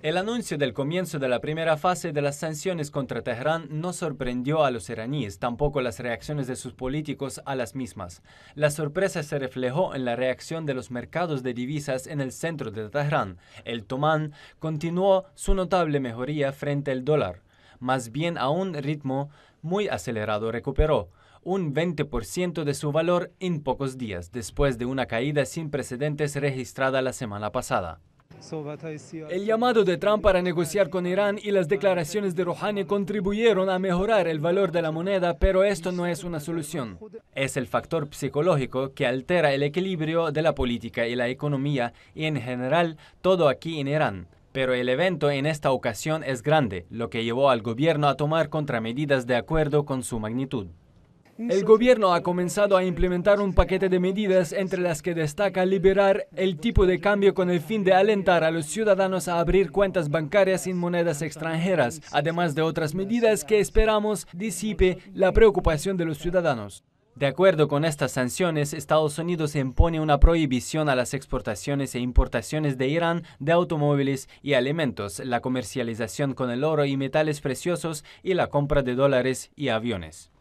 El anuncio del comienzo de la primera fase de las sanciones contra Teherán no sorprendió a los iraníes, tampoco las reacciones de sus políticos a las mismas. La sorpresa se reflejó en la reacción de los mercados de divisas en el centro de Teherán. El tomán continuó su notable mejoría frente al dólar, más bien a un ritmo muy acelerado recuperó un 20% de su valor en pocos días, después de una caída sin precedentes registrada la semana pasada. El llamado de Trump para negociar con Irán y las declaraciones de Rouhani contribuyeron a mejorar el valor de la moneda, pero esto no es una solución. Es el factor psicológico que altera el equilibrio de la política y la economía y en general todo aquí en Irán. Pero el evento en esta ocasión es grande, lo que llevó al gobierno a tomar contramedidas de acuerdo con su magnitud. El gobierno ha comenzado a implementar un paquete de medidas entre las que destaca liberar el tipo de cambio con el fin de alentar a los ciudadanos a abrir cuentas bancarias sin monedas extranjeras, además de otras medidas que esperamos disipe la preocupación de los ciudadanos. De acuerdo con estas sanciones, Estados Unidos impone una prohibición a las exportaciones e importaciones de Irán de automóviles y alimentos, la comercialización con el oro y metales preciosos y la compra de dólares y aviones.